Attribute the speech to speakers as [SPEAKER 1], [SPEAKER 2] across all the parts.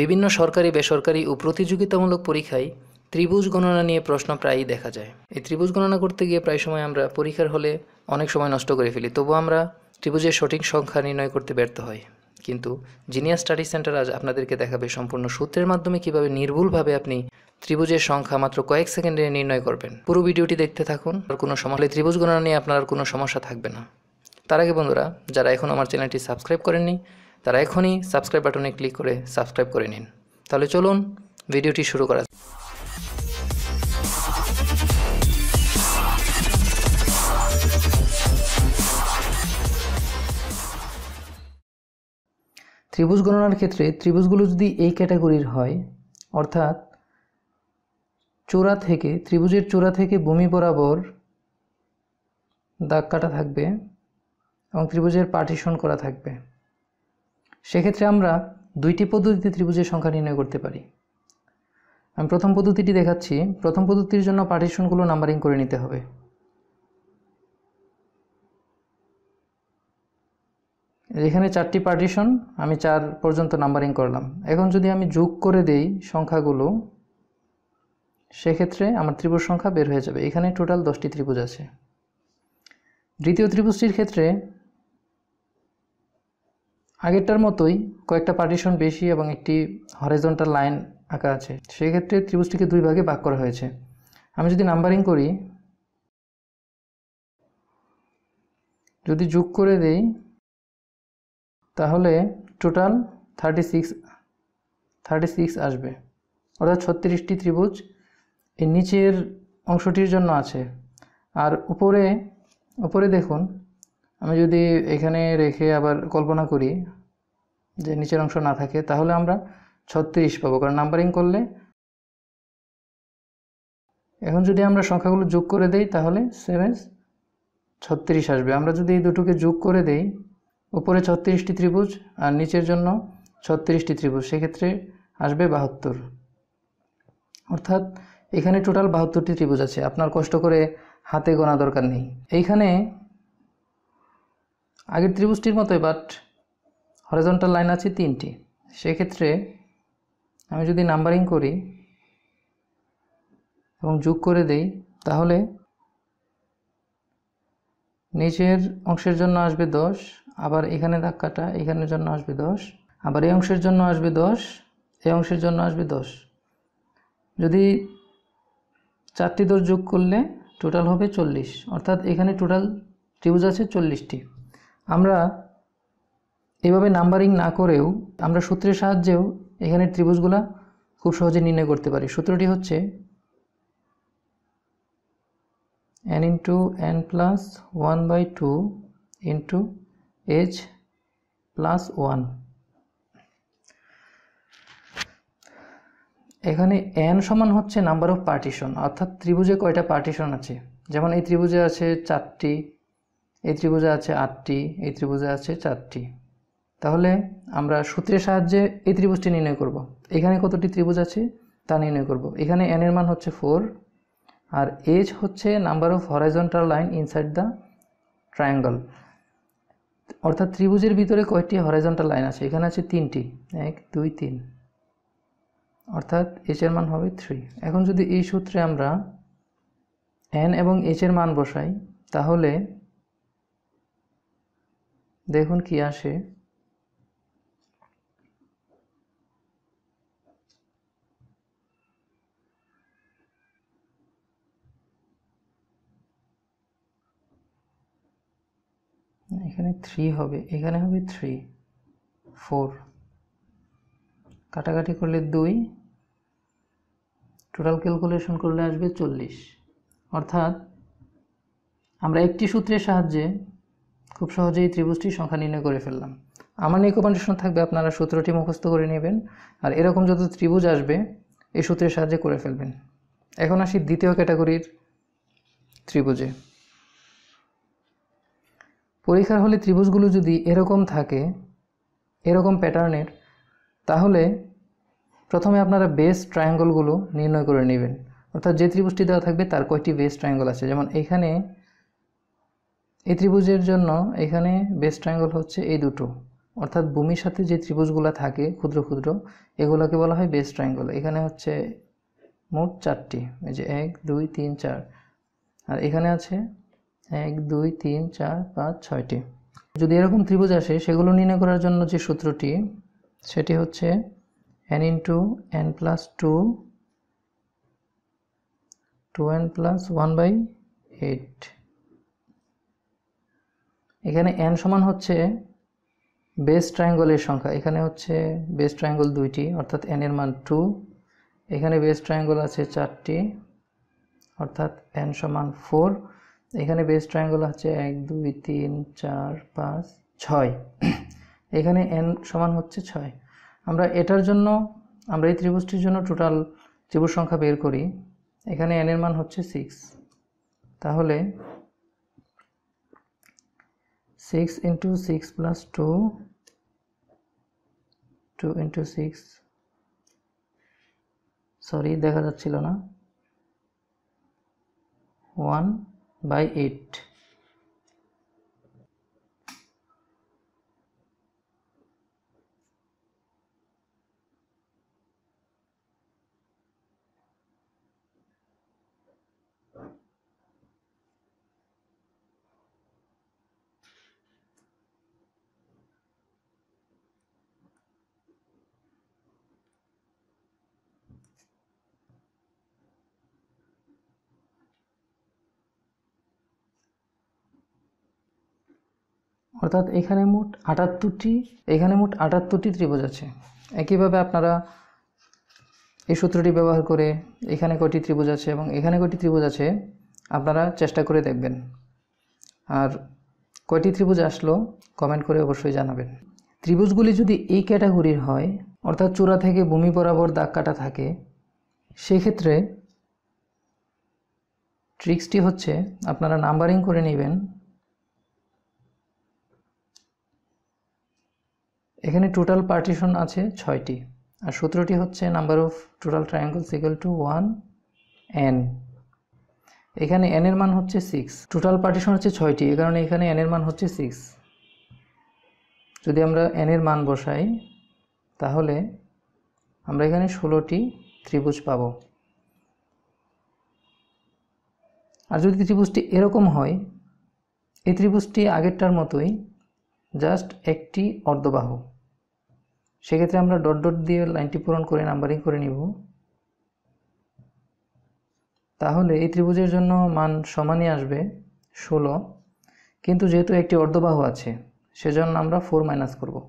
[SPEAKER 1] বিভিন্ন সরকারি বেসরকারি ও প্রতিযোগিতামূলক পরীক্ষায় ত্রিভুজ গণনা নিয়ে প্রশ্ন প্রায়ই দেখা যায় এই ত্রিভুজ গণনা করতে গিয়ে প্রায় সময় আমরা পরীক্ষার হলে অনেক সময় নষ্ট করে ফেলি তবু আমরা ত্রিভুজের সঠিক সংখ্যা নির্ণয় করতে ব্যর্থ হয় কিন্তু জিনিয়াস স্টাডি সেন্টার আজ আপনাদেরকে দেখাবে সম্পূর্ণ সূত্রের মাধ্যমে কিভাবে নির্ভুলভাবে আপনি ত্রিভুজের সংখ্যা মাত্র কয়েক সেকেন্ডে নির্ণয় করবেন পুরো ভিডিওটি দেখতে থাকুন আর কোনো সমস্যা ত্রিভুজ গণনা নিয়ে আপনার কোনো সমস্যা থাকবে না তার আগে বন্ধুরা যারা এখন আমার চ্যানেলটি সাবস্ক্রাইব করেননি তারা এখনই সাবস্ক্রাইব বাটনে ক্লিক করে সাবস্ক্রাইব করে নিন তাহলে চলুন ভিডিওটি শুরু করা ত্রিভুজ গণনার ক্ষেত্রে ত্রিভুজগুলো যদি এই ক্যাটাগরির হয় অর্থাৎ চোরা থেকে ত্রিভুজের চোরা থেকে ভূমি বরাবর দাগ কাটা থাকবে এবং ত্রিভুজের পার্টিশন করা থাকবে সেক্ষেত্রে আমরা দুইটি পদ্ধতিতে ত্রিভুজের সংখ্যা নির্ণয় করতে পারি আমি প্রথম পদ্ধতিটি দেখাচ্ছি প্রথম পদ্ধতির জন্য পার্টিশনগুলো নাম্বারিং করে নিতে হবে এখানে চারটি পার্টিশন আমি চার পর্যন্ত নাম্বারিং করলাম এখন যদি আমি যোগ করে দেই সংখ্যাগুলো সেক্ষেত্রে আমার ত্রিভুজ সংখ্যা বের হয়ে যাবে এখানে টোটাল দশটি ত্রিভুজ আছে দ্বিতীয় ত্রিভুজটির ক্ষেত্রে আগেরটার মতোই কয়েকটা পার্টিশন বেশি এবং একটি হরেজন্টাল লাইন আঁকা আছে সেক্ষেত্রে ত্রিভুজটিকে দুই ভাগে ভাগ করা হয়েছে আমি যদি নাম্বারিং করি যদি যোগ করে দেই তাহলে total thirty six thirty six আসবে অর্থাৎ ছত্রিশটি ত্রিভুজ এর নিচের অংশটির জন্য আছে আর উপরে উপরে দেখুন আমি যদি এখানে রেখে আবার কল্পনা করি যে নিচের অংশ না থাকে তাহলে আমরা ছত্রিশ পাবো কারণ নাম্বারিং করলে এখন যদি আমরা সংখ্যাগুলো যোগ করে দেই তাহলে সেভেন ছত্রিশ আসবে আমরা যদি এই দুটোকে যোগ করে দেই উপরে ছত্রিশটি ত্রিভুজ আর নিচের জন্য ছত্রিশটি ত্রিভুজ সেক্ষেত্রে আসবে বাহাত্তর অর্থাৎ এখানে টোটাল বাহাত্তরটি ত্রিভুজ আছে আপনার কষ্ট করে হাতে গোনা দরকার নেই এইখানে আগের ত্রিভুজটির মতোই বাট হরিজন্টাল লাইন আছে তিনটি সেক্ষেত্রে আমি যদি নাম্বারিং করি এবং যোগ করে দেই তাহলে নিচের অংশের জন্য আসবে দশ আবার এখানে ধাক্কাটা এখানের জন্য আসবে দশ আবার এই অংশের জন্য আসবে দশ এই অংশের জন্য আসবে দশ যদি চারটি দশ যোগ করলে টোটাল হবে চল্লিশ অর্থাৎ এখানে টোটাল ত্রিভুজ আছে চল্লিশটি আমরা এভাবে নাম্বারিং না করেও আমরা সূত্রের সাহায্যেও এখানে ত্রিভুজগুলা খুব সহজে নির্ণয় করতে পারি সূত্রটি হচ্ছে N into N plus one by two into H plus one এখানে এন সমান হচ্ছে নাম্বার অফ পার্টিশন অর্থাৎ ত্রিভুজে কয়টা পার্টিশন আছে যেমন এই ত্রিভুজে আছে চারটি এই ত্রিভুজে আছে আটটি এই ত্রিভুজে আছে চারটি তাহলে আমরা সূত্রের সাহায্যে এই ত্রিভুজটি নির্ণয় করব। এখানে কতটি ত্রিভুজ আছে তা নির্ণয় করব। এখানে এন এর মান হচ্ছে ফোর আর এজ হচ্ছে number of horizontal line inside the triangle অর্থাৎ ত্রিভুজের ভিতরে কয়েকটি হরাইজন্টাল লাইন আছে এখানে আছে তিনটি এক দুই তিন অর্থাৎ এইচ এর মান হবে থ্রি এখন যদি এই সূত্রে আমরা এন এবং এইচ এর মান বসাই তাহলে দেখুন কি আসে এখানে থ্রি হবে এখানে হবে থ্রি ফোর কাটাকাটি করলে দুই টোটাল ক্যালকুলেশন করলে আসবে চল্লিশ অর্থাৎ আমরা একটি সূত্রের সাহায্যে খুব সহজেই ত্রিভুজটি সংখ্যা নির্ণয় করে ফেললাম আমার নিকোপান্ডেশন থাকবে আপনারা সূত্রটি মুখস্থ করে নেবেন আর এরকম যত ত্রিভুজ আসবে এই সূত্রের সাহায্যে করে ফেলবেন এখন আসি দ্বিতীয় ক্যাটাগরির ত্রিভুজে পরীক্ষার হলে ত্রিভুজগুলো যদি এরকম থাকে এরকম প্যাটার্নের তাহলে প্রথমে আপনারা বেস ট্রায়াঙ্গলগুলো নির্ণয় করে নেবেন অর্থাৎ যে ত্রিভুজটি দেওয়া থাকবে তার কয়টি বেস ট্রায়াঙ্গল আছে যেমন এখানে এই ত্রিভুজের জন্য এখানে বেস্ট ট্রায়াঙ্গল হচ্ছে এই দুটো অর্থাৎ ভূমির সাথে যে ত্রিভুজগুলো থাকে ক্ষুদ্র ক্ষুদ্র এগুলোকে বলা হয় বেস্ট ট্রায়াঙ্গল এখানে হচ্ছে মোট চারটি এই যে এক দুই তিন চার আর এখানে আছে এক দুই তিন চার পাঁচ ছয়টি যদি এরকম ত্রিভুজ আসে সেগুলো নির্ণয় করার জন্য যে সূত্রটি সেটি হচ্ছে N two N plus two two N plus one by eight এখানে এন সমান হচ্ছে বেস ট্রায়াঙ্গলের সংখ্যা এখানে হচ্ছে বেস ট্রায়াঙ্গল দুইটি অর্থাৎ এন এর মান টু এখানে বেস ট্রায়াঙ্গল আছে চারটি অর্থাৎ এন সমান ফোর এখানে বেস ট্রায়াঙ্গল আছে এক দুই তিন চার পাঁচ ছয় এখানে এন সমান হচ্ছে ছয় আমরা এটার জন্য আমরা এই ত্রিভুজটির জন্য টোটাল ত্রিভুজ সংখ্যা বের করি এখানে এন এর মান হচ্ছে সিক্স তাহলে 6 into 6 plus 2 2 into 6 সরি দেখা যাচ্ছিল না 1 by 8 অর্থাৎ এখানে মোট আটাত্তরটি এখানে মোট আটাত্তরটি ত্রিভুজ আছে একইভাবে আপনারা এই সূত্রটি ব্যবহার করে এখানে কটি ত্রিভুজ আছে এবং এখানে কটি ত্রিভুজ আছে আপনারা চেষ্টা করে দেখবেন আর কয়টি ত্রিভুজ আসলো কমেন্ট করে অবশ্যই জানাবেন ত্রিভুজগুলি যদি এই ক্যাটাগরির হয় অর্থাৎ চূড়া থেকে ভূমি বরাবর দাগ কাটা থাকে সেক্ষেত্রে ট্রিক্সটি হচ্ছে আপনারা নাম্বারিং করে নেবেন এখানে টোটাল পার্টিশন আছে ছয়টি আর সূত্রটি হচ্ছে number of total triangles equal to one N এখানে এন এর মান হচ্ছে সিক্স টোটাল পার্টিশন হচ্ছে ছয়টি এ কারণে এখানে এন এর মান হচ্ছে সিক্স যদি আমরা এন এর মান বসাই তাহলে আমরা এখানে ষোলোটি ত্রিভুজ পাব আর যদি ত্রিভুজটি এরকম হয় এই ত্রিভুজটি আগেরটার মতোই জাস্ট একটি অর্ধবাহু সেক্ষেত্রে আমরা ডট ডট দিয়ে লাইনটি পূরণ করে নাম্বারিং করে নিব তাহলে এই ত্রিভুজের জন্য মান সমানই আসবে ষোলো কিন্তু যেহেতু একটি অর্ধবাহু আছে সেজন্য আমরা ফোর মাইনাস করবো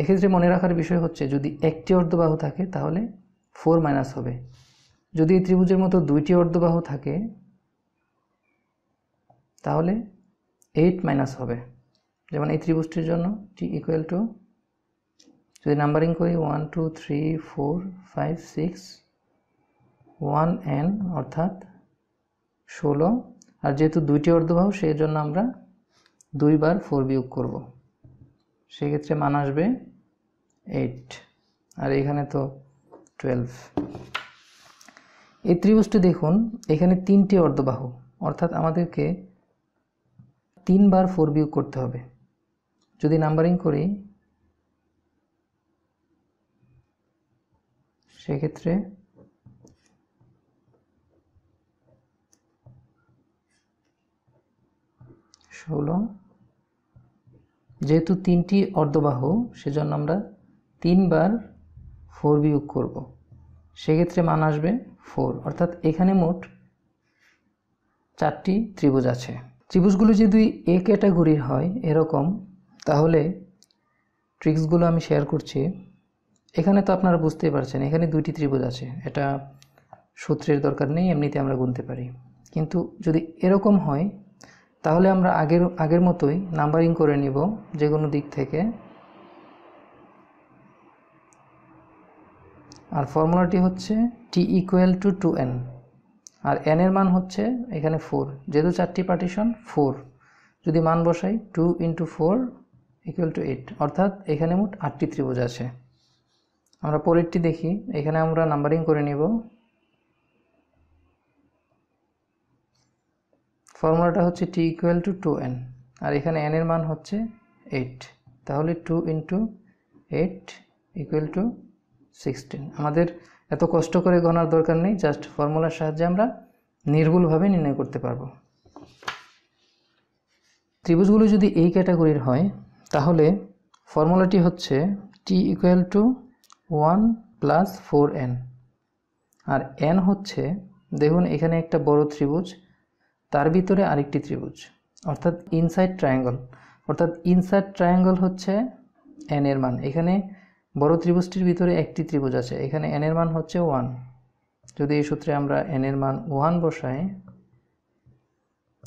[SPEAKER 1] এক্ষেত্রে মনে রাখার বিষয় হচ্ছে যদি একটি অর্ধবাহু থাকে তাহলে ফোর মাইনাস হবে যদি এই ত্রিভুজের মতো দুইটি অর্ধবাহু থাকে তাহলে এইট মাইনাস হবে যেমন এই ত্রিভুজটির জন্য টি ইকুয়াল টু যদি নাম্বারিং করি one two three four five six one N অর্থাৎ ষোলো আর যেহেতু দুইটি অর্ধভাব সেই জন্য আমরা দুইবার ফোর বিয়োগ করব সেক্ষেত্রে মান আসবে এইট আর এখানে তো টুয়েলভ এই ত্রিভুজটি দেখুন এখানে তিনটি অর্ধবাহু অর্থাৎ আমাদেরকে তিনবার ফোর বিয়োগ করতে হবে যদি নাম্বারিং করি সেক্ষেত্রে ষোলো যেহেতু তিনটি অর্ধবাহু সেজন্য আমরা তিনবার ফোর বিয়োগ করব সেক্ষেত্রে মান আসবে ফোর অর্থাৎ এখানে মোট চারটি ত্রিভুজ আছে ত্রিভুজগুলো যদি এ ক্যাটাগরির হয় এরকম তাহলে ট্রিক্সগুলো আমি শেয়ার করছি এখানে তো আপনারা বুঝতেই পারছেন এখানে দুইটি ত্রিভুজ আছে এটা সূত্রের দরকার নেই এমনিতে আমরা গুনতে পারি কিন্তু যদি এরকম হয় তাহলে আমরা আগের আগের মতোই নাম্বারিং করে নিব যে কোনো দিক থেকে আর ফর্মুলাটি হচ্ছে T equal to two N আর এন এর মান হচ্ছে এখানে ফোর যেহেতু চারটি পার্টিশন ফোর যদি মান বসাই two into four equal to eight অর্থাৎ এখানে মোট আটটি ত্রিভুজ আছে আমরা পরেরটি দেখি এখানে আমরা নাম্বারিং করে নিব ফর্মুলাটা হচ্ছে T equal to two N আর এখানে এন এর মান হচ্ছে এইট তাহলে two into eight equal to sixteen আমাদের এত কষ্ট করে গণার দরকার নেই জাস্ট ফর্মুলার সাহায্যে আমরা নির্ভুলভাবে নির্ণয় করতে পারবো ত্রিভুজগুলো যদি এই ক্যাটাগরির হয় তাহলে ফর্মুলাটি হচ্ছে T equal to one plus four N আর এন হচ্ছে দেখুন এখানে একটা বড় ত্রিভুজ তার ভিতরে আরেকটি ত্রিভুজ অর্থাৎ ইনসাইড ট্রায়াঙ্গল অর্থাৎ ইনসাইড ট্রায়াঙ্গল হচ্ছে এন এর মান এখানে বড় ত্রিভুজটির ভিতরে একটি ত্রিভুজ আছে এখানে এন এর মান হচ্ছে ওয়ান যদি এই সূত্রে আমরা এন এর মান ওয়ান বসাই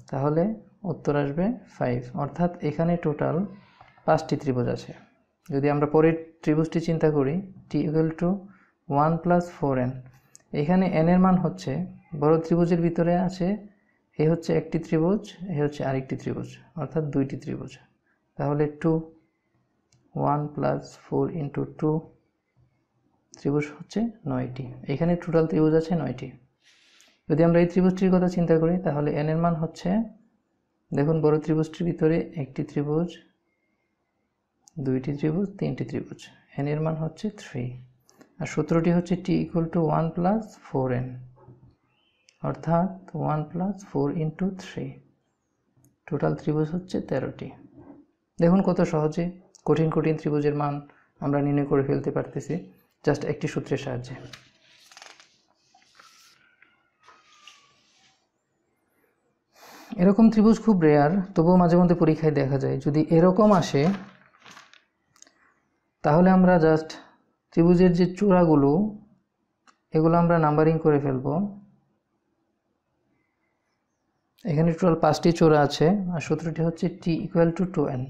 [SPEAKER 1] তাহলে উত্তর আসবে ফাইভ অর্থাৎ এখানে টোটাল পাঁচটি ত্রিভুজ আছে যদি আমরা পরের ত্রিভুজটি চিন্তা করি T equal to one plus four N এখানে এন এর মান হচ্ছে বড় ত্রিভুজের ভিতরে আছে এ হচ্ছে একটি ত্রিভুজ এ হচ্ছে আরেকটি ত্রিভুজ অর্থাৎ দুইটি ত্রিভুজ তাহলে two one plus four into two ত্রিভুজ হচ্ছে নয়টি এখানে টোটাল ত্রিভুজ আছে নয়টি যদি আমরা এই ত্রিভুজটির কথা চিন্তা করি তাহলে এন এর মান হচ্ছে দেখুন বড় ত্রিভুজটির ভিতরে একটি ত্রিভুজ দুইটি ত্রিভুজ তিনটি ত্রিভুজ এন এর মান হচ্ছে থ্রি আর সূত্রটি হচ্ছে T equal to one plus four N অর্থাৎ one plus four into three total ত্রিভুজ হচ্ছে তেরোটি দেখুন কত সহজে কঠিন কঠিন ত্রিভুজের মান আমরা নির্ণয় করে ফেলতে পারতেছি জাস্ট একটি সূত্রের সাহায্যে এরকম ত্রিভুজ খুব রেয়ার তবুও মাঝে মধ্যে পরীক্ষায় দেখা যায় যদি এরকম আসে তাহলে আমরা জাস্ট ত্রিভুজের যে চূড়াগুলো এগুলো আমরা নাম্বারিং করে ফেলব এখানে টোটাল পাঁচটি চূড়া আছে আর সূত্রটি হচ্ছে T equal to two N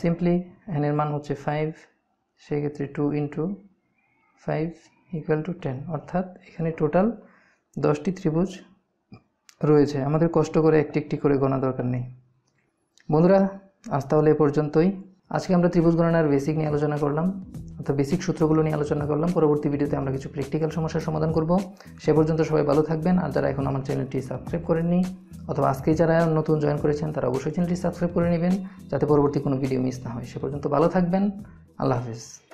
[SPEAKER 1] simply N এর মান হচ্ছে ফাইভ সেক্ষেত্রে two into five equal to ten অর্থাৎ এখানে টোটাল দশটি ত্রিভুজ রয়েছে আমাদের কষ্ট করে একটি একটি করে গোনা দরকার নেই বন্ধুরা আজ তাহলে এ পর্যন্তই আজকে আমরা ত্রিভুজ গণনার বেসিক নিয়ে আলোচনা করলাম অর্থাৎ বেসিক সূত্রগুলো নিয়ে আলোচনা করলাম পরবর্তী ভিডিওতে আমরা কিছু প্র্যাকটিক্যাল সমস্যার সমাধান করব সে পর্যন্ত সবাই ভালো থাকবেন আর যারা এখন আমার চ্যানেলটি সাবস্ক্রাইব করেননি অথবা আজকেই যারা নতুন জয়েন করেছেন তারা অবশ্যই চ্যানেলটি সাবস্ক্রাইব করে নেবেন যাতে পরবর্তী কোনো ভিডিও মিস না হয় সে পর্যন্ত ভালো থাকবেন আল্লাহ হাফিজ